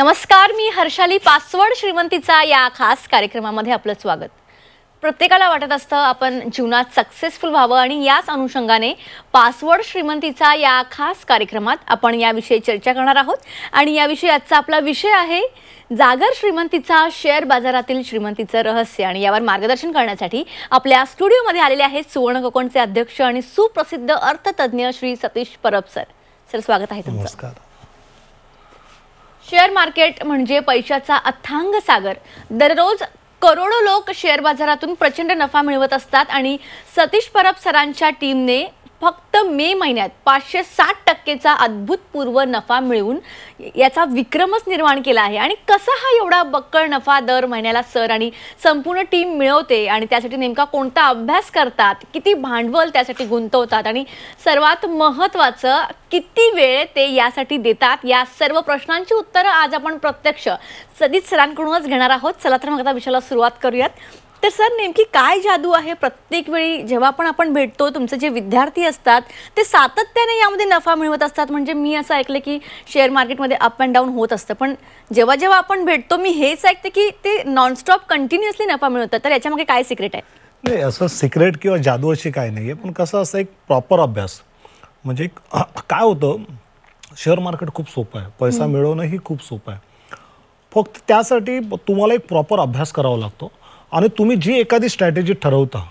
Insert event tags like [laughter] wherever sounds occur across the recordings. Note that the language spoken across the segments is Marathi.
नमस्कार मी हर्षाली पासवर्ड श्रीमंतीचा या खास कार्यक्रमामध्ये आपलं स्वागत प्रत्येकाला वाटत असतं आपण जीवनात सक्सेसफुल व्हावं आणि याच अनुषंगाने पासवर्ड श्रीमंतीचा या खास कार्यक्रमात आपण याविषयी चर्चा करणार आहोत आणि याविषयी आजचा आपला विषय आहे जागर श्रीमंतीचा शेअर बाजारातील श्रीमंतीचं रहस्य आणि यावर मार्गदर्शन करण्यासाठी आपल्या स्टुडिओमध्ये आलेले आहेत सुवर्ण कोकणचे अध्यक्ष आणि सुप्रसिद्ध अर्थतज्ञ श्री सतीश परब सर सर स्वागत आहे तुमचं शेअर मार्केट म्हणजे पैशाचा अथांग सागर दररोज करोडो लोक शेअर बाजारातून प्रचंड नफा मिळवत असतात आणि सतीश परब सरांच्या टीमने फक्त मे महिन्यात पाचशे साठ टक्केचा अद्भुतपूर्व नफा मिळवून याचा विक्रमच निर्माण केला आहे आणि कसा हा एवढा बक्कळ नफा दर महिन्याला सर आणि संपूर्ण टीम मिळवते आणि त्यासाठी नेमका कोणता अभ्यास करतात किती भांडवल त्यासाठी गुंतवतात आणि सर्वात महत्त्वाचं किती वेळ ते यासाठी देतात या सर्व प्रश्नांची उत्तरं आज आपण प्रत्यक्ष सदित सरांकडूनच घेणार आहोत चला तर मग आता विषयाला सुरुवात करूयात तर सर नेमकी काय जादू आहे प्रत्येक वेळी जेव्हा पण आपण भेटतो तुमचे जे विद्यार्थी असतात ते सातत्याने यामध्ये नफा मिळवत असतात म्हणजे मी असं ऐकलं की शेअर मार्केटमध्ये अप अँड डाऊन होत असतं पण जेव्हा जेव्हा आपण भेटतो मी हेच ऐकते की ते नॉनस्टॉप कंटिन्युअसली नफा मिळवतात तर याच्यामध्ये काय सिक्रेट आहे नाही असं सिक्रेट किंवा जादू अशी काय नाही आहे पण कसं असं एक प्रॉपर अभ्यास म्हणजे काय होतं शेअर मार्केट खूप सोपं आहे पैसा मिळवणंही ही खूप सोपं आहे फक्त त्यासाठी तुम्हाला एक प्रॉपर अभ्यास करावा लागतो आणि तुम्ही जी एखादी स्ट्रॅटेजी ठरवता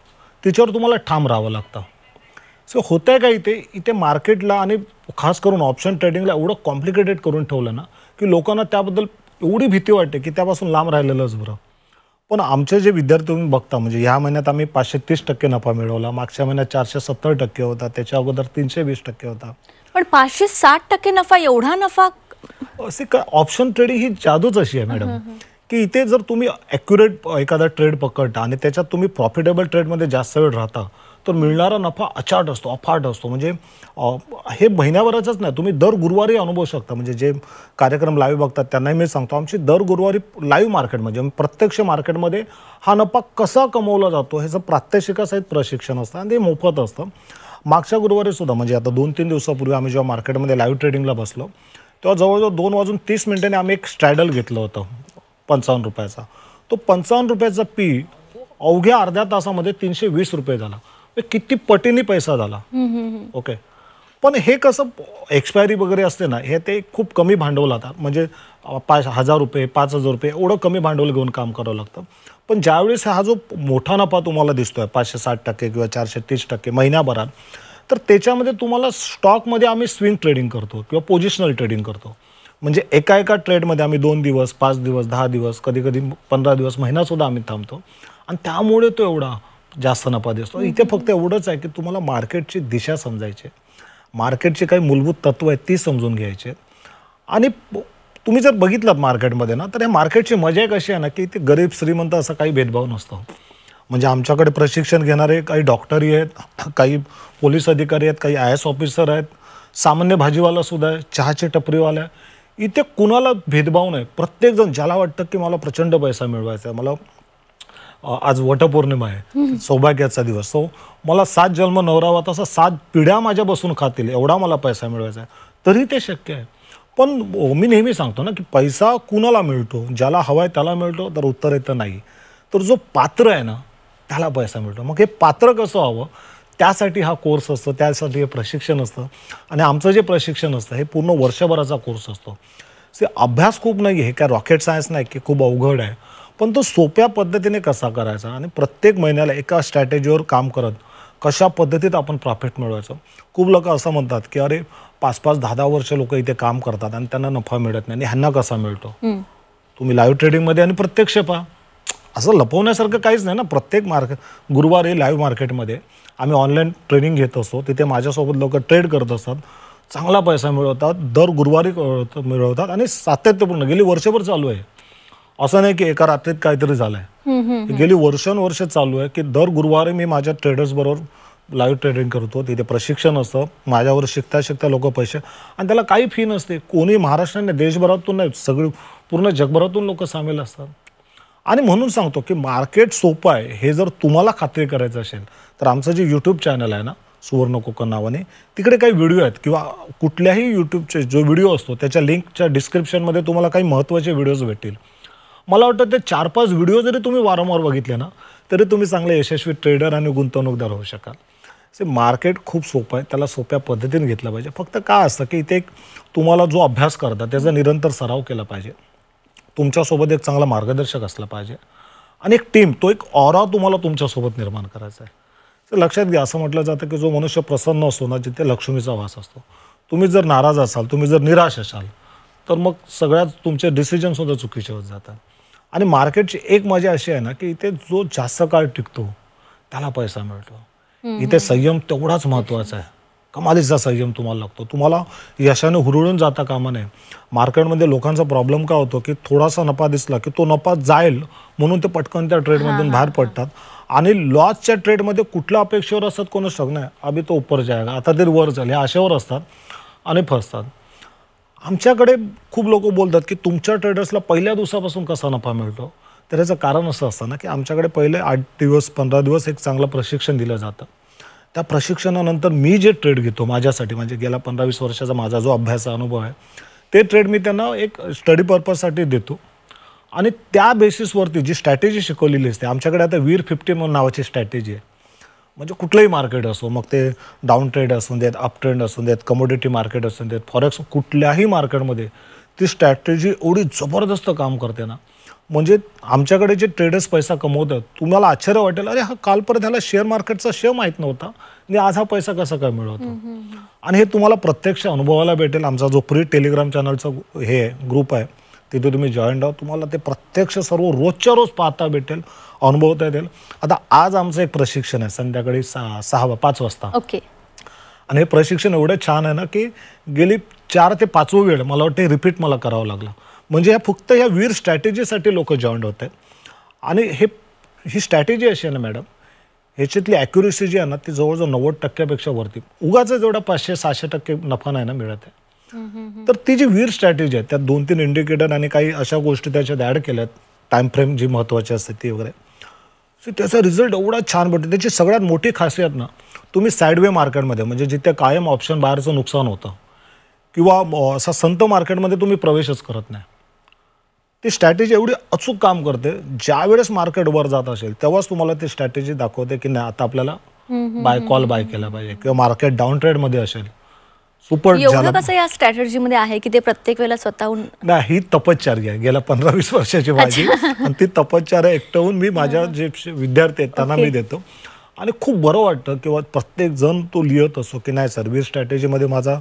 त्याच्यावर तुम्हाला ठाम राहावं लागतं सो होतं आहे का इथे इथे मार्केटला आणि खास करून ऑप्शन ट्रेडिंगला एवढं कॉम्प्लिकेटेड करून ठेवलं ना की लोकांना त्याबद्दल एवढी भीती वाटते की त्यापासून लांब राहिलेलंच बरं पण आमचे जे विद्यार्थी तुम्ही बघता म्हणजे ह्या महिन्यात आम्ही पाचशे तीस टक्के नफा मिळवला मागच्या महिन्यात चारशे सत्तर टक्के होता त्याच्या अगोदर तीनशे वीस टक्के होता पण पाचशे साठ टक्के नफा एवढा नफा असे का ऑप्शन ट्रेडिंग ही जादूच अशी आहे मॅडम की इथे जर तुम्ही ॲक्युरेट एखादा ट्रेड पकडता आणि त्याच्यात तुम्ही प्रॉफिटेबल ट्रेडमध्ये जास्त वेळ राहता तर मिळणारा नफा अचाट असतो अफाट असतो म्हणजे हे महिन्याभराचंच नाही तुम्ही दर गुरुवारी अनुभवू शकता म्हणजे जे कार्यक्रम लाईव्ह बघतात त्यांनाही मी सांगतो आमची दर गुरुवारी लाईव्ह म्हणजे, मार्केट म्हणजे प्रत्यक्ष मार्केटमध्ये हा नफा कसा कमवला जातो ह्याचं प्रात्यक्षिकासहित प्रशिक्षण असतं आणि ते मोफत असतं मागच्या गुरुवारीसुद्धा म्हणजे आता दोन तीन दिवसापूर्वी आम्ही जेव्हा मार्केटमध्ये लाईव्ह ट्रेडिंगला बसलो तेव्हा जवळजवळ दोन वाजून तीस मिनिटांनी आम्ही एक स्ट्रॅडल घेतलं होतं पंचावन्न रुपयाचा तो पंचावन्न रुपयाचा पी अवघ्या अर्ध्या तासामध्ये तीनशे वीस रुपये झाला म्हणजे किती पटीने पैसा झाला ओके पण हे कसं एक्सपायरी वगैरे असते ना हे ते खूप कमी भांडवल आता म्हणजे पाच हजार रुपये पाच हजार रुपये एवढं कमी भांडवल घेऊन काम करावं लागतं पण ज्यावेळेस हा जो मोठा नफा तुम्हाला दिसतोय पाचशे साठ टक्के किंवा चारशे तीस टक्के महिन्याभरात तर त्याच्यामध्ये तुम्हाला स्टॉकमध्ये आम्ही स्विंग ट्रेडिंग करतो किंवा पोझिशनल ट्रेडिंग करतो म्हणजे एका एका ट्रेडमध्ये आम्ही दोन दिवस पाच दिवस दहा दिवस कधी कधी पंधरा दिवस महिनासुद्धा आम्ही थांबतो आणि त्यामुळे तो एवढा जास्त नफा दिसतो इथे फक्त एवढंच आहे की तुम्हाला मार्केटची दिशा समजायची मार्केटची काही मूलभूत तत्व आहेत ती समजून घ्यायची आणि तुम्ही जर बघितलात मार्केटमध्ये ना तर या मार्केटची मजा कशी आहे ना की ते गरीब श्रीमंत असा काही भेदभाव नसतो म्हणजे आमच्याकडे प्रशिक्षण घेणारे काही डॉक्टरी आहेत काही पोलीस अधिकारी आहेत काही आय एस ऑफिसर आहेत सामान्य भाजीवालासुद्धा आहे चहाचे टपरीवाला आहे इथे कुणाला भेदभाव नाही प्रत्येकजण ज्याला वाटतं की मला प्रचंड पैसा मिळवायचा आहे मला आज वटपौर्णिमा आहे सौभाग्याचा दिवस सो मला सात जन्म नवरावा तसा सात पिढ्या माझ्या बसून खातील एवढा मला पैसा मिळवायचा आहे तरी ते शक्य आहे पण मी नेहमी सांगतो ना की पैसा कुणाला मिळतो ज्याला हवा आहे त्याला मिळतो तर उत्तर येतं नाही तर जो पात्र आहे ना त्याला पैसा मिळतो मग हे पात्र कसं हवं त्यासाठी हा कोर्स असतो त्यासाठी हे प्रशिक्षण असतं आणि आमचं जे प्रशिक्षण असतं हे पूर्ण वर्षभराचा कोर्स असतो से अभ्यास खूप नाही हे काय रॉकेट सायन्स नाही की खूप अवघड आहे पण तो सोप्या पद्धतीने कसा करायचा आणि प्रत्येक महिन्याला एका स्ट्रॅटेजीवर काम करत कशा पद्धतीत आपण प्रॉफिट मिळवायचं खूप लोक असं म्हणतात की अरे पाच पाच दहा दहा वर्ष लोक इथे काम करतात आणि त्यांना नफा मिळत नाही आणि ह्यांना कसा मिळतो तुम्ही लाईव्ह ट्रेडिंगमध्ये आणि प्रत्यक्ष पहा असं लपवण्यासारखं काहीच नाही ना प्रत्येक मार्क गुरुवारी लाईव्ह मार्केटमध्ये आम्ही ऑनलाईन ट्रेनिंग घेत असतो तिथे माझ्यासोबत लोक ट्रेड करत असतात चांगला पैसा मिळवतात दर गुरुवारी मिळवतात आणि सातत्यपूर्ण गेली वर्षभर चालू आहे असं नाही की एका रात्रीत काहीतरी झालंय गेली वर्षानुवर्ष चालू आहे की दर गुरुवारी मी माझ्या ट्रेडर्स बरोबर लाईव्ह ट्रेडिंग करतो तिथे प्रशिक्षण असतं माझ्यावर शिकता शिकता लोक पैसे आणि त्याला काही फी नसते कोणी महाराष्ट्राने देशभरातून नाही सगळी पूर्ण जगभरातून लोक सामील असतात आणि म्हणून सांगतो की मार्केट सोपं आहे हे जर तुम्हाला खात्री करायचं असेल तर आमचं जे यूट्यूब चॅनल आहे ना सुवर्ण कोकण नावाने तिकडे काही व्हिडिओ आहेत किंवा कुठल्याही यूट्यूबचे जो व्हिडिओ असतो त्याच्या लिंकच्या डिस्क्रिप्शनमध्ये तुम्हाला काही महत्त्वाचे व्हिडिओज भेटतील मला वाटतं ते चार पाच व्हिडिओ जरी तुम्ही वारंवार बघितले ना तरी तुम्ही चांगले यशस्वी ट्रेडर आणि गुंतवणूकदार होऊ शकाल से मार्केट खूप सोपं आहे त्याला सोप्या पद्धतीने घेतलं पाहिजे फक्त काय असतं की इथे एक तुम्हाला जो अभ्यास करता त्याचा निरंतर सराव केला पाहिजे तुमच्यासोबत एक चांगला मार्गदर्शक असला पाहिजे आणि एक टीम तो एक ऑरा तुम्हाला तुमच्यासोबत निर्माण करायचा आहे तर लक्षात घ्या असं म्हटलं जातं की जो मनुष्य प्रसन्न असतो ना जिथे लक्ष्मीचा वास असतो तुम्ही जर नाराज असाल तुम्ही जर निराश असाल तर मग सगळ्यात तुमचे डिसिजनसुद्धा चुकीचे होत जातात आणि मार्केटची एक मजा अशी आहे ना की इथे जो जास्त काळ टिकतो त्याला पैसा मिळतो इथे संयम तेवढाच महत्त्वाचा आहे कमालीचा संयम तुम्हाला लागतो तुम्हाला यशाने हुरळून जाता कामा नये मार्केटमध्ये लोकांचा प्रॉब्लेम काय होतो की थोडासा नफा दिसला की तो नफा जाईल म्हणून ते पटकन त्या ट्रेडमधून बाहेर पडतात आणि लॉसच्या ट्रेडमध्ये कुठल्या अपेक्षेवर असतात कोण शक नाही तो उपर जायगा आता तरी वर झाले हे आशेवर असतात आणि फसतात आमच्याकडे खूप लोक बोलतात की तुमच्या ट्रेडर्सला पहिल्या दिवसापासून कसा नफा मिळतो तर याचं कारण असं असतं ना की आमच्याकडे पहिले आठ दिवस पंधरा दिवस एक चांगलं प्रशिक्षण दिलं जातं त्या प्रशिक्षणानंतर मी जे ट्रेड घेतो माझ्यासाठी म्हणजे गेल्या पंधरा वीस वर्षाचा माझा जो अभ्यास अनुभव आहे ते ट्रेड मी त्यांना एक स्टडी पर्पजसाठी देतो आणि त्या बेसिसवरती जी स्ट्रॅटेजी शिकवलेली असते आमच्याकडे आता वीर फिफ्टी म्हणून नावाची स्ट्रॅटेजी आहे म्हणजे कुठलंही मार्केट असो मग ते डाऊन ट्रेड असून देत अप ट्रेंड असून देत कमोडिटी मार्केट असून देत फॉरेक्स कुठल्याही मार्केटमध्ये ती स्ट्रॅटेजी एवढी जबरदस्त काम करते ना म्हणजे आमच्याकडे जे ट्रेडर्स पैसा कमवतात तुम्हाला आश्चर्य वाटेल अरे हा काल परत ह्याला शेअर मार्केटचा शेअर माहीत नव्हता आणि आज हा पैसा कसा काय मिळवतो आणि हे तुम्हाला प्रत्यक्ष अनुभवायला भेटेल आमचा जो प्री टेलिग्राम चॅनलचा हे ग्रुप आहे तिथे तुम्ही जॉईन आहोत तुम्हाला ते प्रत्यक्ष सर्व रोजच्या रोज पाहता भेटेल अनुभवता येईल आता आज आमचं एक प्रशिक्षण आहे संध्याकाळी सहा सहा पाच वाजता ओके आणि हे प्रशिक्षण एवढं छान आहे ना की गेली चार ते पाचवं वेळ मला वाटते रिपीट मला करावं लागलं म्हणजे ह्या फक्त ह्या वीर स्ट्रॅटेजीसाठी लोक जॉईन होत आहेत आणि हे ही स्ट्रॅटेजी अशी आहे ना मॅडम ह्याच्यातली ॲक्युरेसी जी आहे ना ती जवळजवळ नव्वद टक्क्यापेक्षा वरती उगाच जेवढा पाचशे सहाशे टक्के नफा नाही ना मिळत आहे तर ती जी वीर स्ट्रॅटेजी आहे त्यात दोन तीन इंडिकेटर आणि काही अशा गोष्टी त्याच्यात ॲड केल्यात टाइम फ्रेम जी महत्त्वाची असते ती वगैरे सो त्याचा रिझल्ट एवढा छान भेटतो त्याची सगळ्यात मोठी खासियत ना तुम्ही साईडवे मार्केटमध्ये म्हणजे जिथे कायम ऑप्शन बाहेरचं नुकसान होतं किंवा असा संत मार्केटमध्ये तुम्ही प्रवेशच करत नाही ती स्ट्रॅटेजी एवढी अचूक काम करते ज्या वेळेस मार्केट वर जात असेल तेव्हाच तुम्हाला ती स्ट्रॅटेजी दाखवते की नाही आता आपल्याला बाय कॉल बाय केला पाहिजे किंवा मार्केट डाऊन ट्रेड मध्ये असेल सुपर या स्ट्रॅटेजी मध्ये आहे की ते प्रत्येक वेळेला स्वतःहून नाही ही तपश्चर्या आहे गेल्या पंधरा वीस वर्षाची माझी आणि ती तपश्चर्या एकटवून मी माझ्या जे विद्यार्थी आहेत त्यांना मी देतो आणि खूप बरं वाटतं किंवा प्रत्येक जण तो लिहत असो की नाही सर स्ट्रॅटेजीमध्ये माझा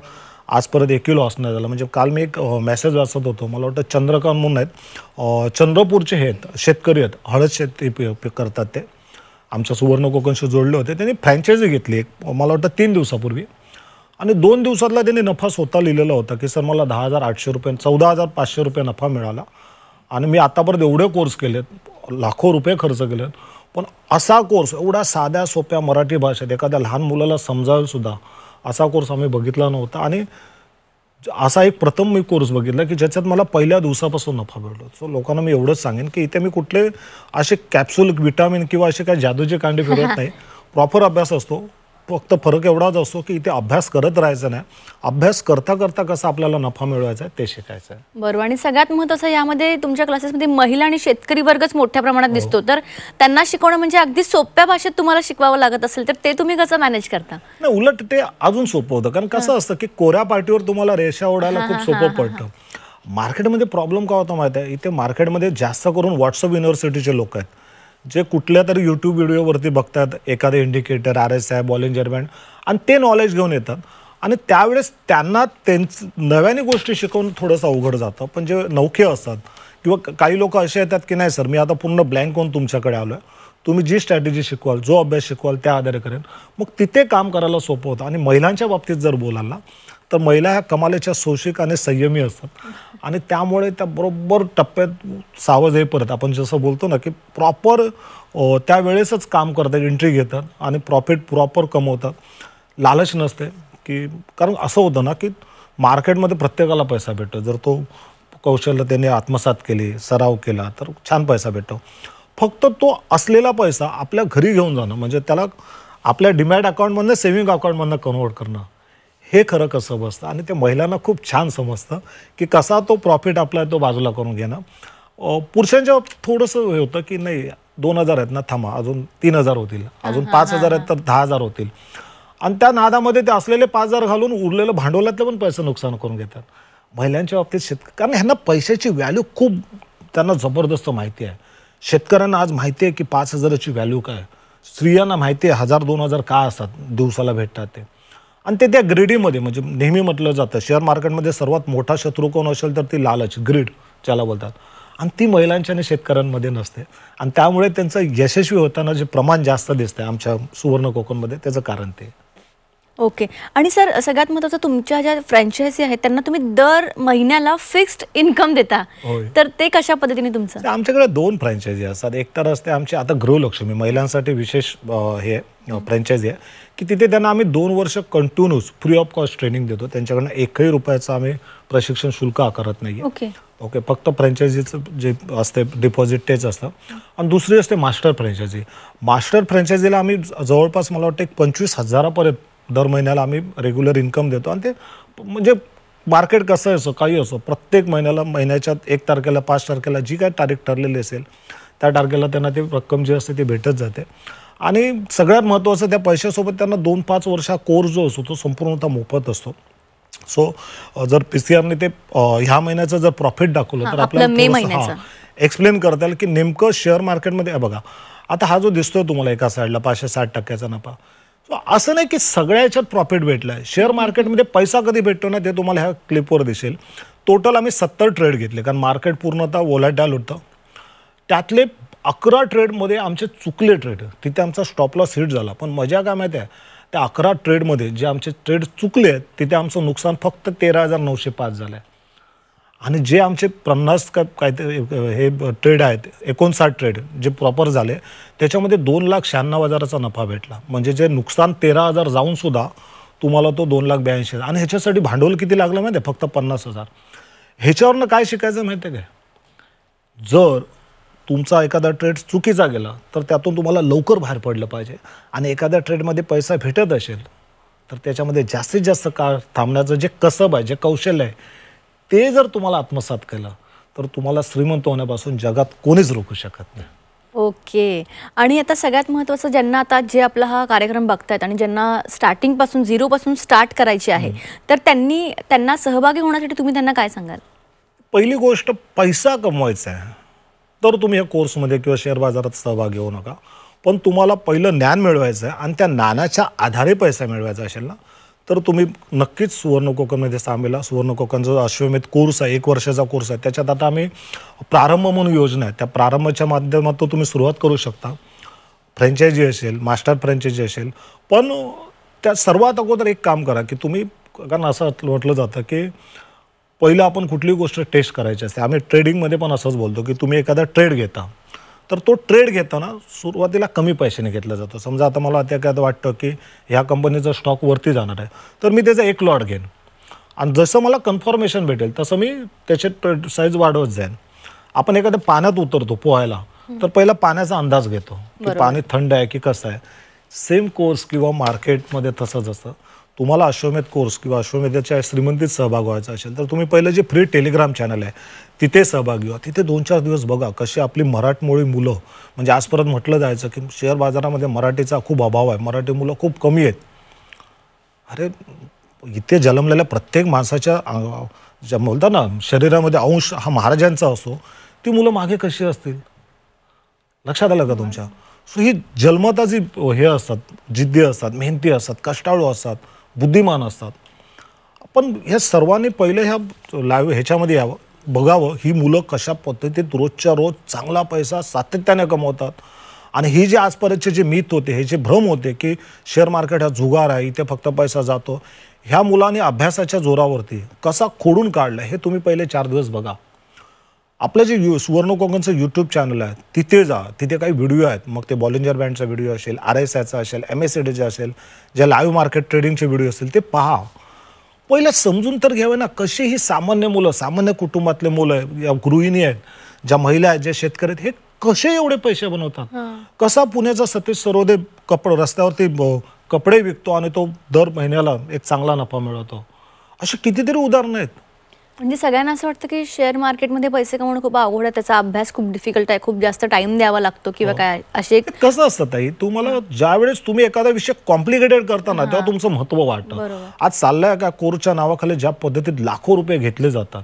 आज परत एक किलो असणार झालं म्हणजे काल मी एक मेसेज वाचत होतो मला वाटतं चंद्रकांत म्हणून आहेत चंद्रपूरचे हे शेतकरी आहेत हळद शेती करतात ते आमच्या सुवर्ण कोकणशी जोडले होते त्यांनी फ्रँचायझी घेतली एक मला वाटतं तीन दिवसापूर्वी आणि दोन दिवसातला त्यांनी नफा स्वतः लिहिलेला होता की सर मला दहा हजार आठशे रुपये चौदा हजार पाचशे रुपये नफा मिळाला आणि मी आतापर्यंत एवढे कोर्स केलेत लाखो रुपये खर्च केलेत पण असा कोर्स एवढा साध्या सोप्या मराठी भाषेत एखाद्या लहान मुलाला सुद्धा असा कोर्स आम्ही बघितला नव्हता आणि असा एक प्रथम मी कोर्स बघितला की ज्याच्यात मला पहिल्या दिवसापासून नफा मिळतो सो लोकांना मी एवढंच सांगेन की इथे मी कुठले असे कॅप्सूल विटामिन किंवा असे काय जादूचे कांडे फिरत [laughs] नाही प्रॉपर अभ्यास असतो फक्त फरक एवढाच असतो की इथे अभ्यास करत राहायचं नाही अभ्यास करता करता कसा आपल्याला नफा मिळवायचा आहे ते शिकायचं आहे बरोबर आणि सगळ्यात महत्त्वाचं यामध्ये तुमच्या क्लासेसमध्ये महिला आणि शेतकरी वर्गच मोठ्या प्रमाणात हो. दिसतो तर त्यांना शिकवणं म्हणजे अगदी सोप्या भाषेत तुम्हाला शिकवावं लागत असेल तर ते तुम्ही कसं मॅनेज करता नाही उलट ते अजून सोपं होतं कारण कसं असतं की कोऱ्या पार्टीवर तुम्हाला रेषा ओढायला खूप सोपं पडतं मार्केटमध्ये प्रॉब्लेम का होता माहिती आहे इथे मार्केटमध्ये जास्त करून व्हॉट्सअप युनिव्हर्सिटीचे लोक आहेत जे कुठल्या तरी युट्यूब व्हिडिओवरती बघतात एखादे indicator R S I Bollinger band आणि ते नॉलेज घेऊन येतात आणि त्यावेळेस त्यांना त्यांचं नव्याने गोष्टी शिकवून थोडंसं अवघड जातं पण जे नौखे असतात किंवा काही लोक असे येतात की नाही सर मी आता पूर्ण ब्लँक होऊन तुमच्याकडे आलो आहे तुम्ही जी स्ट्रॅटेजी शिकवाल जो अभ्यास शिकवाल त्या आधारे करेन मग तिथे काम करायला सोपं होतं आणि महिलांच्या बाबतीत जर बोलायला तर महिला ह्या कमाल्याच्या सोशिक आणि संयमी असतात आणि त्यामुळे त्या बरोबर टप्प्यात सावज हे परत आपण जसं बोलतो ना की प्रॉपर त्यावेळेसच काम करतात एंट्री घेतात आणि प्रॉफिट प्रॉपर कमवतात लालच नसते की कारण असं होतं ना की मार्केटमध्ये प्रत्येकाला पैसा भेटतो जर तो कौशल्य त्याने आत्मसात केली सराव केला तर छान पैसा भेटतो फक्त तो असलेला पैसा आपल्या घरी घेऊन जाणं म्हणजे त्याला आपल्या डिमॅट अकाउंटमधनं सेव्हिंग अकाउंटमधनं कन्वर्ट करणं हे खरं कसं बसतं आणि ते महिलांना खूप छान समजतं की कसा तो प्रॉफिट आपला तो बाजूला करून घेणं पुरुषांच्या थोडंसं हे होतं की नाही दोन हजार आहेत ना थांबा अजून तीन हजार होतील अजून पाच हजार आहेत तर दहा हजार होतील आणि त्या नादामध्ये ते असलेले पाच हजार घालून उरलेलं भांडवलातलं पण पैसे नुकसान करून घेतात महिलांच्या बाबतीत शेतक कारण ह्यांना पैशाची व्हॅल्यू खूप त्यांना जबरदस्त माहिती आहे शेतकऱ्यांना आज माहिती आहे की पाच हजाराची व्हॅल्यू काय स्त्रियांना माहिती आहे हजार दोन हजार का असतात दिवसाला भेटतात ते आणि ते त्या ग्रीडीमध्ये म्हणजे नेहमी म्हटलं जातं शेअर मार्केटमध्ये सर्वात मोठा शत्रू कोण असेल तर ती लालच ग्रीड ज्याला बोलतात आणि ती महिलांच्या आणि शेतकऱ्यांमध्ये नसते आणि त्यामुळे त्यांचं यशस्वी होताना जे प्रमाण जास्त दिसतंय आमच्या सुवर्ण कोकणमध्ये त्याचं कारण ते ओके आणि सर सगळ्यात महत्त्वाचं तुमच्या ज्या फ्रँचायझी आहेत त्यांना तुम्ही दर महिन्याला फिक्स्ड इन्कम देता तर ते कशा पद्धतीने तुमचं आमच्याकडे दोन फ्रँचायझी असतात एक तर असते आमची आता गृहलक्ष्मी महिलांसाठी विशेष हे फ्रँचायझी आहे की तिथे त्यांना आम्ही दोन वर्ष continuous free of cost training देतो त्यांच्याकडनं एकही रुपयाचं आम्ही प्रशिक्षण शुल्क आकारत नाही ओके ओके फक्त फ्रँचायझीचं जे असते डिपॉझिट तेच असतं आणि दुसरी असते मास्टर फ्रँचायझी मास्टर फ्रँचायझीला आम्ही जवळपास मला वाटतं एक पंचवीस हजारापर्यंत दर महिन्याला आम्ही रेग्युलर इन्कम देतो आणि ते म्हणजे मार्केट कसं असो काही असो प्रत्येक महिन्याला महिन्याच्या एक तारखेला पाच तारखेला जी काय तारीख ठरलेली असेल त्या तारखेला त्यांना ती रक्कम जी असते ती भेटत जाते आणि सगळ्यात महत्त्वाचं त्या पैशासोबत त्यांना दोन पाच वर्षा कोर्स जो असतो तो संपूर्णतः मोफत असतो सो जर पी सी आरने ते ह्या महिन्याचं जर प्रॉफिट दाखवलं तर आपल्याला एक्सप्लेन करता येईल की नेमकं शेअर मार्केटमध्ये बघा आता हा जो दिसतोय तुम्हाला एका साईडला पाचशे साठ टक्क्याचा नफा सो असं नाही की सगळ्याच्यात प्रॉफिट भेटलं आहे शेअर मार्केटमध्ये पैसा कधी भेटतो ना ते तुम्हाला ह्या क्लिपवर दिसेल टोटल आम्ही सत्तर ट्रेड घेतले कारण मार्केट पूर्णतः ओलाटाल होतं त्यातले अकरा ट्रेडमध्ये आमचे चुकले ट्रेड तिथे आमचा स्टॉपला हिट झाला पण मजा काय माहिती आहे त्या अकरा ट्रेडमध्ये जे आमचे ट्रेड चुकले आहेत तिथे आमचं नुकसान फक्त तेरा हजार नऊशे पाच झालं आहे आणि जे आमचे पन्नास का काय हे ट्रेड आहेत एकोणसाठ ट्रेड जे प्रॉपर झाले त्याच्यामध्ये दोन लाख शहाण्णव हजाराचा नफा भेटला म्हणजे जे नुकसान तेरा हजार जाऊनसुद्धा तुम्हाला तो दोन लाख ब्याऐंशी आणि ह्याच्यासाठी भांडवल किती लागलं माहिती आहे फक्त पन्नास हजार ह्याच्यावरनं काय शिकायचं माहिती आहे काय जर तुमचा एखादा ट्रेड चुकीचा गेला तर त्यातून तुम्हाला लवकर बाहेर पडलं पाहिजे आणि एखाद्या ट्रेडमध्ये पैसा भेटत असेल तर त्याच्यामध्ये जास्तीत जास्त काळ थांबण्याचं जे कसब आहे जे कौशल्य आहे ते जर तुम्हाला आत्मसात केलं तर तुम्हाला श्रीमंत होण्यापासून जगात कोणीच रोखू शकत नाही ओके आणि आता सगळ्यात महत्त्वाचं ज्यांना आता जे आपला हा कार्यक्रम बघतायत आणि ज्यांना स्टार्टिंगपासून झिरोपासून स्टार्ट करायची आहे तर त्यांनी त्यांना सहभागी होण्यासाठी तुम्ही त्यांना काय सांगाल पहिली गोष्ट पैसा कमवायचा आहे तर तुम्ही या कोर्समध्ये किंवा शेअर बाजारात सहभाग घेऊ नका पण तुम्हाला पहिलं ज्ञान मिळवायचं आहे आणि त्या ज्ञानाच्या आधारे पैसा मिळवायचा असेल ना तर तुम्ही नक्कीच सुवर्ण कोकणमध्ये सामीला सुवर्ण कोकणचा जो अश्वमेध कोर्स आहे एक वर्षाचा कोर्स आहे त्याच्यात आता आम्ही प्रारंभ म्हणून योजना आहे त्या प्रारंभाच्या माध्यमातून तुम्ही सुरुवात करू शकता फ्रँचायझी असेल मास्टर फ्रँचायझी असेल पण त्या सर्वात अगोदर एक काम करा की तुम्ही कारण असं म्हटलं जातं की पहिलं आपण कुठलीही गोष्ट टेस्ट करायची असते आम्ही ट्रेडिंगमध्ये पण असंच बोलतो की तुम्ही एखादा ट्रेड घेता तर तो ट्रेड घेताना सुरुवातीला कमी पैशाने घेतला जातो समजा आता मला आता एखादं वाटतं की ह्या कंपनीचा स्टॉक वरती जाणार आहे तर मी त्याचा एक लॉट घेईन आणि जसं मला कन्फर्मेशन भेटेल तसं मी त्याचे साईज वाढवत जाईन आपण एखाद्या पाण्यात उतरतो पोहायला तर पहिला पाण्याचा अंदाज घेतो की पाणी थंड आहे की कसं आहे सेम कोर्स किंवा मार्केटमध्ये तसंच असतं तुम्हाला अश्वमेध कोर्स किंवा अश्वमेधाच्या श्रीमंतीत सहभाग व्हायचा असेल तर तुम्ही पहिलं जे फ्री टेलिग्राम चॅनल आहे तिथे सहभागी व्हा तिथे दोन चार दिवस बघा कशी आपली मराठमोळी मुलं म्हणजे आजपर्यंत म्हटलं जायचं की शेअर बाजारामध्ये मराठीचा खूप अभाव आहे मराठी मुलं खूप कमी आहेत अरे इथे जन्मलेल्या प्रत्येक माणसाच्या ज्या बोलतात ना शरीरामध्ये अंश हा महाराजांचा असतो ती मुलं मागे कशी असतील लक्षात आलं का तुमच्या सो ही जन्मता जी हे असतात जिद्दी असतात मेहनती असतात कष्टाळू असतात बुद्धिमान असतात पण ह्या सर्वांनी पहिले ह्या लाव ह्याच्यामध्ये यावं बघावं ही मुलं कशा पद्धतीत रोजच्या रोज चांगला पैसा सातत्याने कमवतात आणि ही जे आजपर्यंतचे जे मीत होते हे जे भ्रम होते की शेअर मार्केट हा जुगार आहे इथे फक्त पैसा जातो ह्या मुलांनी अभ्यासाच्या जोरावरती कसा खोडून काढला हे तुम्ही पहिले चार दिवस बघा आपलं जे यू सुवर्ण कोकणचं यूट्यूब चॅनल आहे तिथे जा तिथे काही व्हिडिओ आहेत मग ते बॉलिंजर बँडचा व्हिडिओ असेल आर एस आयचा असेल एम एस एडीचे असेल जे लाईव्ह मार्केट ट्रेडिंगचे व्हिडिओ असेल ते पहा पहिलं समजून तर घ्यावे ना कसे ही सामान्य मुलं सामान्य कुटुंबातले मुलं या गृहिणी आहेत ज्या महिला आहेत ज्या शेतकरी आहेत हे कसे एवढे पैसे बनवतात कसा पुण्याचा सतीश सरोदे कपड रस्त्यावरती कपडे विकतो आणि तो दर महिन्याला एक चांगला नफा मिळवतो अशी कितीतरी उदाहरणं आहेत म्हणजे सगळ्यांना असं वाटतं की शेअर मार्केटमध्ये पैसे कमवणं खूप अवघड आहे त्याचा अभ्यास खूप डिफिकल्ट आहे खूप जास्त टाइम द्यावा लागतो किंवा हो. काय असे कसं असतं ताई तुम्हाला वेळेस तुम्ही एखादा विषय कॉम्प्लिकेटेड करताना तेव्हा तुमचं महत्व वाटत आज चाललंय का कोरच्या नावाखाली ज्या पद्धतीत लाखो रुपये घेतले जातात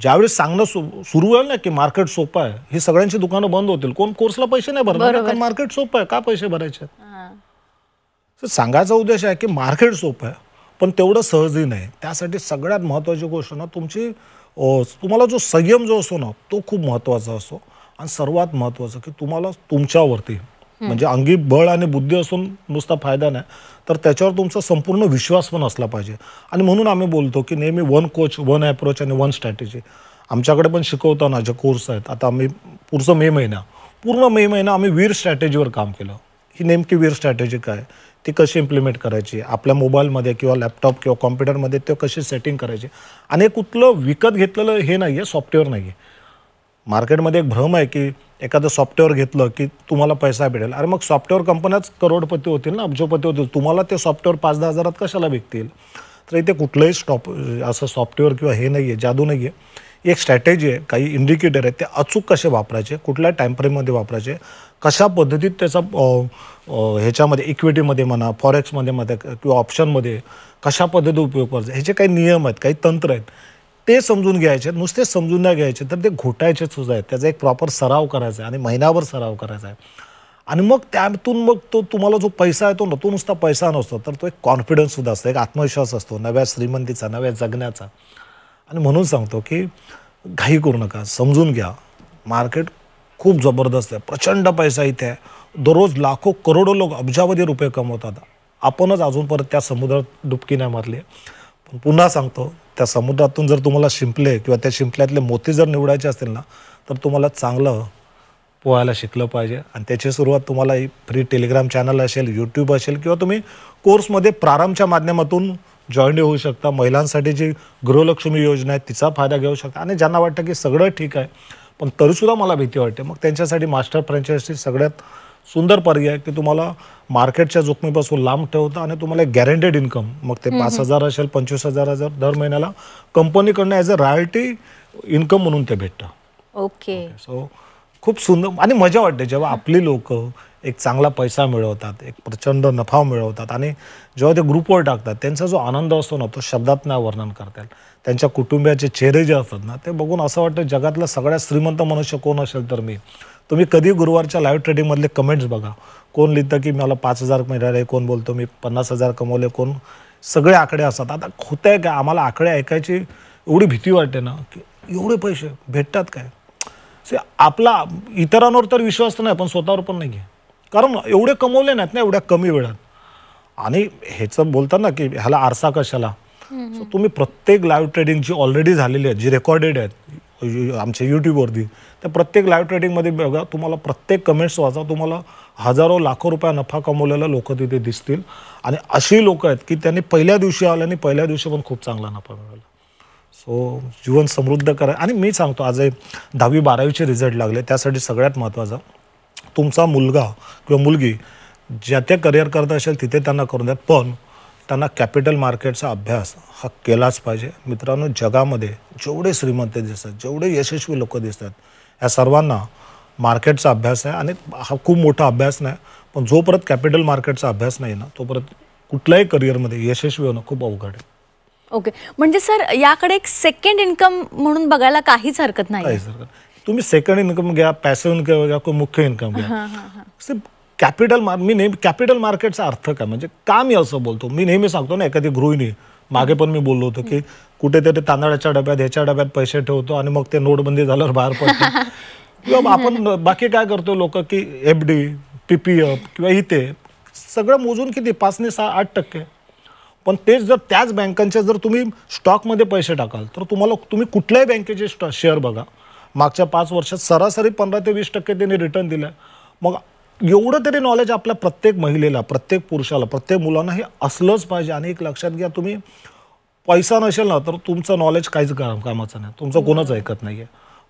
ज्यावेळेस सांगणं सुरू होईल ना की मार्केट सोपं आहे हे सगळ्यांची दुकानं बंद होतील कोण कोर्सला पैसे नाही भरणार मार्केट सोपं आहे का पैसे भरायचे सांगायचा उद्देश आहे की मार्केट सोपं आहे पण तेवढं सहजही नाही त्यासाठी सगळ्यात महत्त्वाची गोष्ट ना तुमची तुम्हाला जो संयम जो असतो ना तो खूप महत्त्वाचा असतो आणि सर्वात महत्त्वाचं की तुम्हाला तुमच्यावरती म्हणजे अंगी बळ आणि बुद्धी असून नुसता फायदा नाही तर त्याच्यावर तुमचा संपूर्ण विश्वास पण असला पाहिजे आणि म्हणून आम्ही बोलतो की नेहमी वन कोच वन अप्रोच आणि वन स्ट्रॅटेजी आमच्याकडे पण शिकवताना जे कोर्स आहेत आता आम्ही पुढचं मे महिना पूर्ण मे महिना आम्ही वीर स्ट्रॅटेजीवर काम केलं ही नेमकी वीर स्ट्रॅटेजी काय ती कशी इम्प्लिमेंट करायची आपल्या मोबाईलमध्ये किंवा लॅपटॉप किंवा कॉम्प्युटरमध्ये ते कशी सेटिंग करायची आणि कुठलं विकत घेतलेलं हे नाही आहे सॉफ्टवेअर नाही आहे मार्केटमध्ये एक भ्रम आहे की एखादं सॉफ्टवेअर घेतलं की तुम्हाला पैसा भेटेल अरे मग सॉफ्टवेअर कंपन्याच करोडपती होतील ना अब्जोपती होतील तुम्हाला ते सॉफ्टवेअर पाच दहा हजारात कशाला विकतील तर इथे कुठलंही स्टॉप असं सॉफ्टवेअर किंवा हे नाही आहे जादू नाही आहे एक स्ट्रॅटेजी आहे काही इंडिकेटर आहेत ते अचूक कसे वापरायचे कुठल्या टाईमफ्रेममध्ये वापरायचे कशा पद्धतीत त्याचा ह्याच्यामध्ये इक्विटीमध्ये म्हणा फॉरेक्समध्ये म्हणा किंवा ऑप्शनमध्ये कशा पद्धतीत उपयोग करायचा ह्याचे काही नियम आहेत काही तंत्र आहेत ते समजून घ्यायचे नुसते समजून नाही घ्यायचे तर ते घोटायचे सुद्धा आहेत त्याचा एक प्रॉपर सराव करायचा आहे आणि महिनाभर सराव करायचा आहे आणि मग त्यातून मग तो तुम्हाला जो पैसा आहे ना तो नुसता पैसा नसतो तर तो एक कॉन्फिडन्ससुद्धा असतो एक आत्मविश्वास असतो नव्या श्रीमंतीचा नव्या जगण्याचा आणि म्हणून सांगतो की घाई करू नका समजून घ्या मार्केट खूप जबरदस्त आहे प्रचंड पैसा इथे आहे दररोज लाखो करोडो लोक अब्जावधी रुपये कमवतात आपणच अजूनपर्यंत त्या समुद्रात डुबकी नाही मारली पण पुन्हा सांगतो त्या समुद्रातून जर तुम्हाला शिंपले किंवा त्या शिंपल्यातले मोती जर निवडायचे असतील ना तर तुम्हाला चांगलं पोहायला शिकलं पाहिजे आणि त्याची सुरुवात तुम्हाला फ्री टेलिग्राम चॅनल असेल यूट्यूब असेल किंवा तुम्ही कोर्समध्ये प्रारंभच्या माध्यमातून जॉईन होऊ शकता महिलांसाठी जी गृहलक्ष्मी योजना आहे तिचा फायदा घेऊ शकता आणि ज्यांना वाटतं की सगळं ठीक आहे पण तरीसुद्धा मला भीती वाटते मग त्यांच्यासाठी मास्टर फ्रँचायसी सगळ्यात सुंदर पर्याय की तुम्हाला मार्केटच्या जोखमीपासून लांब ठेवतं आणि तुम्हाला एक गॅरंटेड इन्कम मग ते पाच हजार असेल पंचवीस हजार हजार दर महिन्याला कंपनीकडनं ॲज अ रॉयल्टी इन्कम म्हणून ते भेटतं ओके सो खूप सुंदर आणि मजा वाटते जेव्हा आपली लोक एक चांगला पैसा मिळवतात एक प्रचंड नफा मिळवतात आणि जेव्हा ते ग्रुपवर टाकतात त्यांचा जो आनंद असतो ना तो शब्दात नाही वर्णन करता येईल त्यांच्या कुटुंबियाचे चेहरे जे असतात ना ते बघून असं वाटतं जगातला सगळ्यात श्रीमंत मनुष्य कोण असेल तर मी तुम्ही कधी गुरुवारच्या लाईव्ह ट्रेडिंगमधले कमेंट्स बघा कोण लिहितं की मला पाच हजार मिळाले कोण बोलतो मी पन्नास हजार कमवले कोण सगळे आकडे असतात आता होत आहे काय आम्हाला आकडे ऐकायची एवढी भीती वाटते ना की एवढे पैसे भेटतात काय आपला इतरांवर तर विश्वास नाही पण स्वतःवर पण नाही कारण एवढे कमवले नाहीत ना एवढ्या कमी वेळात आणि ह्याचं बोलताना की ह्याला आरसा कशाला सो तुम्ही प्रत्येक लाईव्ह ट्रेडिंग जी ऑलरेडी झालेली आहेत जी रेकॉर्डेड आहेत आमच्या यूट्यूबवरती त्या प्रत्येक लाईव्ह ट्रेडिंगमध्ये बघा तुम्हाला प्रत्येक कमेंट्स वाचा तुम्हाला हजारो लाखो रुपया नफा कमवलेला लोक तिथे दिसतील आणि अशी लोक आहेत की त्यांनी पहिल्या दिवशी आणि पहिल्या दिवशी पण खूप चांगला नफा मिळाला सो जीवन समृद्ध करा आणि मी सांगतो आज दहावी बारावीचे रिझल्ट लागले त्यासाठी सगळ्यात महत्त्वाचा तुमचा मुलगा किंवा मुलगी ज्या त्या करिअर करत असेल तिथे त्यांना करून द्या पण त्यांना कॅपिटल मार्केटचा अभ्यास हा केलाच पाहिजे मित्रांनो जगामध्ये जेवढे श्रीमंत दिसतात जेवढे यशस्वी लोक दिसतात या सर्वांना मार्केटचा अभ्यास आहे आणि हा खूप मोठा अभ्यास नाही पण जोपर्यंत कॅपिटल मार्केटचा अभ्यास नाही ना तोपर्यंत कुठल्याही करिअरमध्ये यशस्वी होणं खूप अवघड आहे ओके म्हणजे सर याकडे एक सेकंड इन्कम म्हणून बघायला काहीच हरकत नाही तुम्ही सेकंड इन्कम घ्या पॅसिव्ह इन्कम घ्या किंवा मुख्य इन्कम घ्या सिर्फ कॅपिटल मी नेहमी कॅपिटल मार्केटचा अर्थ काय म्हणजे काम मी असं बोलतो मी नेहमी सांगतो ना एखादी गृहिणी मागे पण मी बोललो होतो की कुठेतरी तांदळाच्या डब्यात ह्याच्या डब्यात पैसे ठेवतो आणि मग ते नोटबंदी झाल्यावर बाहेर पडतो [laughs] किंवा आपण बाकी काय करतो लोक की एफ डी पीपीएफ किंवा इथे सगळं मोजून किती पाच ने सहा आठ टक्के पण तेच जर त्याच बँकांच्या जर तुम्ही स्टॉकमध्ये पैसे टाकाल तर तुम्हाला तुम्ही कुठल्याही बँकेचे स्टॉ शेअर बघा मागच्या पाच वर्षात सरासरी पंधरा ते वीस टक्के त्यांनी रिटर्न दिलं मग एवढं तरी नॉलेज आपल्या प्रत्येक महिलेला प्रत्येक पुरुषाला प्रत्येक मुलांना हे असलंच पाहिजे आणि एक लक्षात घ्या तुम्ही पैसा नसेल ना तर तुमचं नॉलेज काहीच काम कामाचं नाही तुमचं कोणाच ऐकत नाही आहे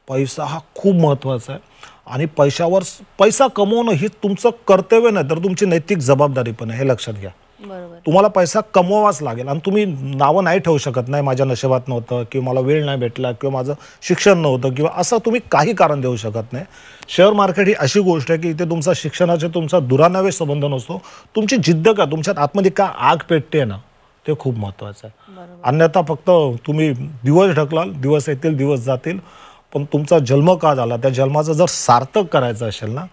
पैसा हा खूप महत्त्वाचा आहे आणि पैशावर पैसा कमवणं हे तुमचं कर्तव्य नाही तर तुमची नैतिक जबाबदारी पण आहे हे लक्षात घ्या तुम्हाला पैसा कमवावाच लागेल आणि तुम्ही नावं नाही ठेवू शकत नाही माझ्या नशेबात नव्हतं किंवा मला वेळ नाही भेटला किंवा माझं शिक्षण नव्हतं किंवा असं तुम्ही काही कारण देऊ शकत नाही शेअर मार्केट ही अशी गोष्ट आहे की इथे तुमचा शिक्षणाचे तुमचा दुरानवे संबंध नसतो तुमची जिद्द का तुमच्यात आतमध्ये का आग पेटते ना ते खूप महत्त्वाचं आहे अन्यथा फक्त तुम्ही दिवस ढकलाल दिवस येतील दिवस जातील पण तुमचा जन्म का झाला त्या जन्माचं जर सार्थक करायचं असेल ना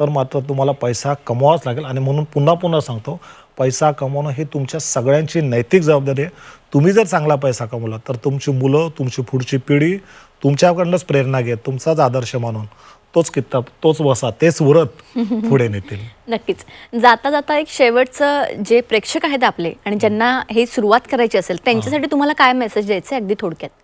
तर मात्र तुम्हाला पैसा कमवावाच लागेल आणि म्हणून पुन्हा पुन्हा सांगतो पैसा कमवणं हे तुमच्या सगळ्यांची नैतिक जबाबदारी आहे तुम्ही जर चांगला पैसा कमवला तर तुमची मुलं तुमची पुढची पिढी तुमच्याकडनंच प्रेरणा घेत तुमचाच आदर्श मानून तोच किताब तोच वसा तेच व्रत पुढे नेतील [laughs] नक्कीच जाता जाता एक शेवटचं जे प्रेक्षक आहेत आपले आणि ज्यांना हे सुरुवात करायची असेल त्यांच्यासाठी तुम्हाला काय मेसेज द्यायचं अगदी थोडक्यात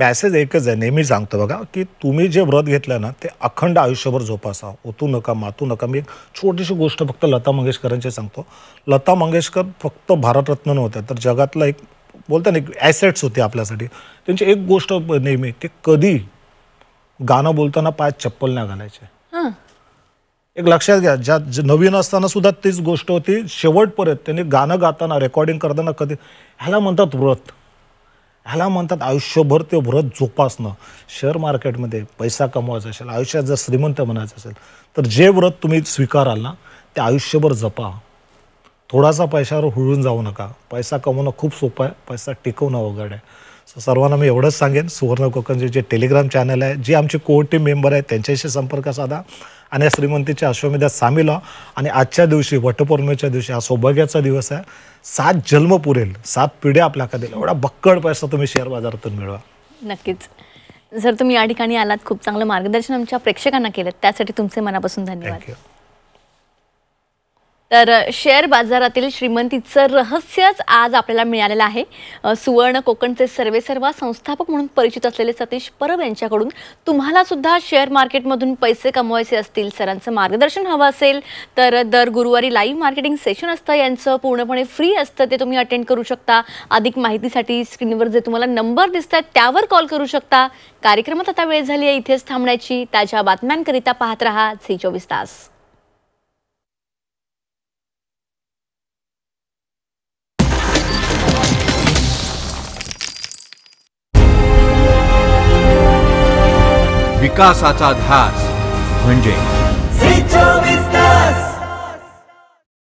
मॅसेज एकच आहे नेहमी सांगतो बघा की तुम्ही जे व्रत घेतलं ना ते अखंड आयुष्यभर जोपासा ओतू नका मातू नका मी एक छोटीशी गोष्ट फक्त लता मंगेशकरांची सांगतो लता मंगेशकर फक्त भारतरत्न नव्हत्या तर जगातला एक बोलता ना एक ॲसेट्स होते आपल्यासाठी त्यांची एक गोष्ट नेहमी की कधी गाणं बोलताना पायात चप्पल नाही घालायचे एक लक्षात घ्या ज्या नवीन असताना सुद्धा तीच गोष्ट होती शेवटपर्यंत त्यांनी गाणं गाताना रेकॉर्डिंग करताना कधी ह्याला म्हणतात व्रत ह्याला म्हणतात आयुष्यभर ते व्रत जोपासणं शेअर मार्केटमध्ये पैसा कमवायचा असेल आयुष्यात जर श्रीमंत म्हणायचं असेल तर जे व्रत तुम्ही स्वीकाराल ना ते आयुष्यभर जपा थोडासा पैशावर हुळून जाऊ नका पैसा कमवणं खूप सोपं आहे पैसा टिकवणं अवघड आहे सो सर्वांना मी एवढंच सांगेन सुवर्ण कोकणचे जे टेलिग्राम चॅनल आहे जे आमचे कोर मेंबर आहेत त्यांच्याशी संपर्क साधा आणि या श्रीमंतीच्या अश्वमेधात सामील आहो आणि आजच्या दिवशी वटपौर्णिमेच्या दिवशी हा सौभाग्याचा दिवस आहे सात जन्म पुरेल सात पिढ्या आपल्या का एवढा बक्कड पैसा तुम्ही शेअर बाजारातून मिळवा नक्कीच जर तुम्ही या ठिकाणी आलात खूप चांगलं मार्गदर्शन आमच्या प्रेक्षकांना केलं त्यासाठी तुमचे मनापासून धन्यवाद तर शेअर बाजारातील श्रीमंतीचं रहस्यच आज आपल्याला मिळालेलं आहे सुवर्ण कोकणचे सर्वे सर्व संस्थापक म्हणून परिचित असलेले सतीश परब यांच्याकडून तुम्हाला सुद्धा शेअर मार्केटमधून पैसे कमवायचे असतील सरांचं मार्गदर्शन हवं असेल तर दर गुरुवारी लाईव्ह मार्केटिंग सेशन असतं यांचं पूर्णपणे फ्री असतं ते तुम्ही अटेंड करू शकता अधिक माहितीसाठी स्क्रीनवर जे तुम्हाला नंबर दिसत त्यावर कॉल करू शकता कार्यक्रमात आता वेळ झाली आहे इथेच थांबण्याची ताज्या बातम्यांकरिता पाहत रहा झी चोवीस तास विकासाचा ध्यास म्हणजे